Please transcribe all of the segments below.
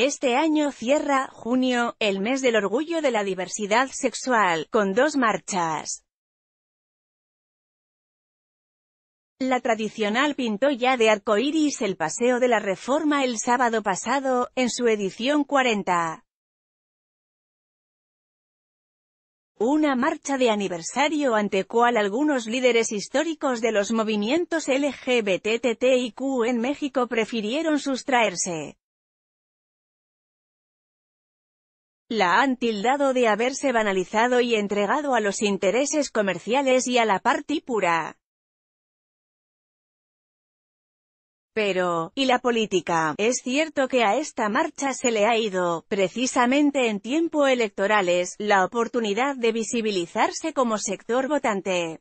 Este año cierra, junio, el mes del orgullo de la diversidad sexual, con dos marchas. La tradicional pintó ya de iris el Paseo de la Reforma el sábado pasado, en su edición 40. Una marcha de aniversario ante cual algunos líderes históricos de los movimientos LGBTTIQ en México prefirieron sustraerse. La han tildado de haberse banalizado y entregado a los intereses comerciales y a la parte pura. Pero, ¿y la política? Es cierto que a esta marcha se le ha ido, precisamente en tiempo electorales, la oportunidad de visibilizarse como sector votante.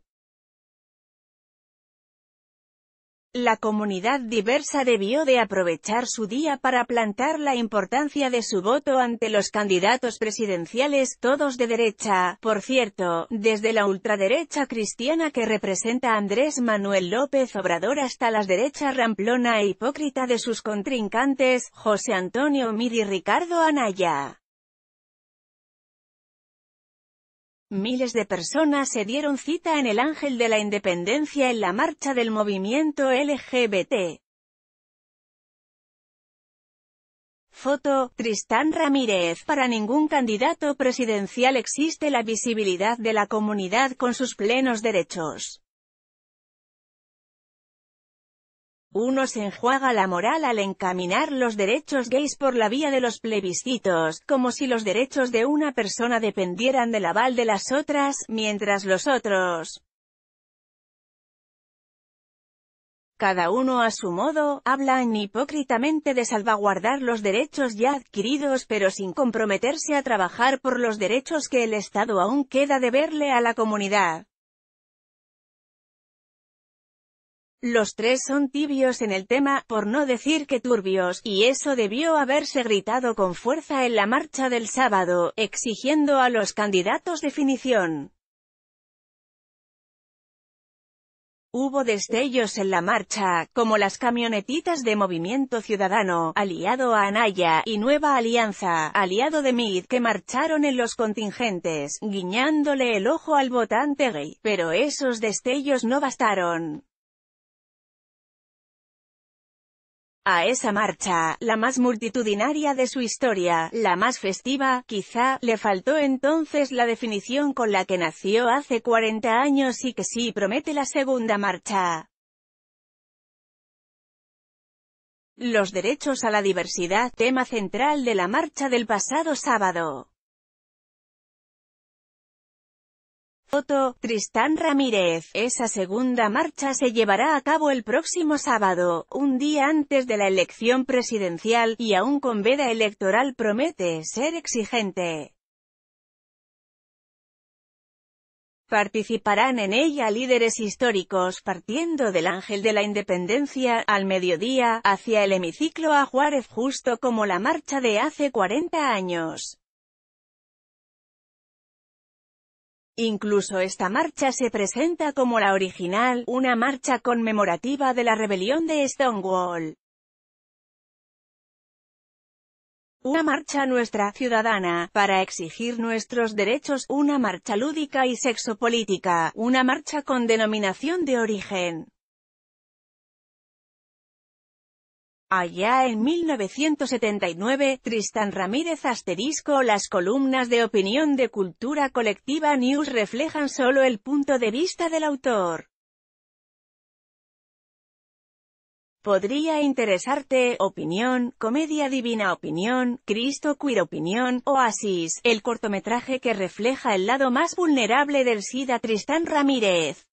La comunidad diversa debió de aprovechar su día para plantar la importancia de su voto ante los candidatos presidenciales, todos de derecha, por cierto, desde la ultraderecha cristiana que representa Andrés Manuel López Obrador hasta las derechas ramplona e hipócrita de sus contrincantes, José Antonio Miri y Ricardo Anaya. Miles de personas se dieron cita en el Ángel de la Independencia en la marcha del movimiento LGBT. Foto, Tristán Ramírez. Para ningún candidato presidencial existe la visibilidad de la comunidad con sus plenos derechos. Uno se enjuaga la moral al encaminar los derechos gays por la vía de los plebiscitos, como si los derechos de una persona dependieran del aval de las otras, mientras los otros, cada uno a su modo, hablan hipócritamente de salvaguardar los derechos ya adquiridos pero sin comprometerse a trabajar por los derechos que el Estado aún queda de verle a la comunidad. Los tres son tibios en el tema, por no decir que turbios, y eso debió haberse gritado con fuerza en la marcha del sábado, exigiendo a los candidatos definición. Hubo destellos en la marcha, como las camionetitas de Movimiento Ciudadano, aliado a Anaya, y Nueva Alianza, aliado de MID, que marcharon en los contingentes, guiñándole el ojo al votante gay. Pero esos destellos no bastaron. a esa marcha, la más multitudinaria de su historia, la más festiva, quizá, le faltó entonces la definición con la que nació hace 40 años y que sí promete la segunda marcha. Los derechos a la diversidad, tema central de la marcha del pasado sábado. Foto, Tristán Ramírez. Esa segunda marcha se llevará a cabo el próximo sábado, un día antes de la elección presidencial, y aún con veda electoral promete ser exigente. Participarán en ella líderes históricos, partiendo del Ángel de la Independencia, al mediodía, hacia el hemiciclo a Juárez justo como la marcha de hace 40 años. Incluso esta marcha se presenta como la original, una marcha conmemorativa de la rebelión de Stonewall. Una marcha nuestra, ciudadana, para exigir nuestros derechos, una marcha lúdica y sexopolítica, una marcha con denominación de origen. Allá en 1979, Tristan Ramírez asterisco las columnas de opinión de Cultura Colectiva News reflejan solo el punto de vista del autor. Podría interesarte, Opinión, Comedia Divina Opinión, Cristo cuida Opinión, Oasis, el cortometraje que refleja el lado más vulnerable del SIDA Tristán Ramírez.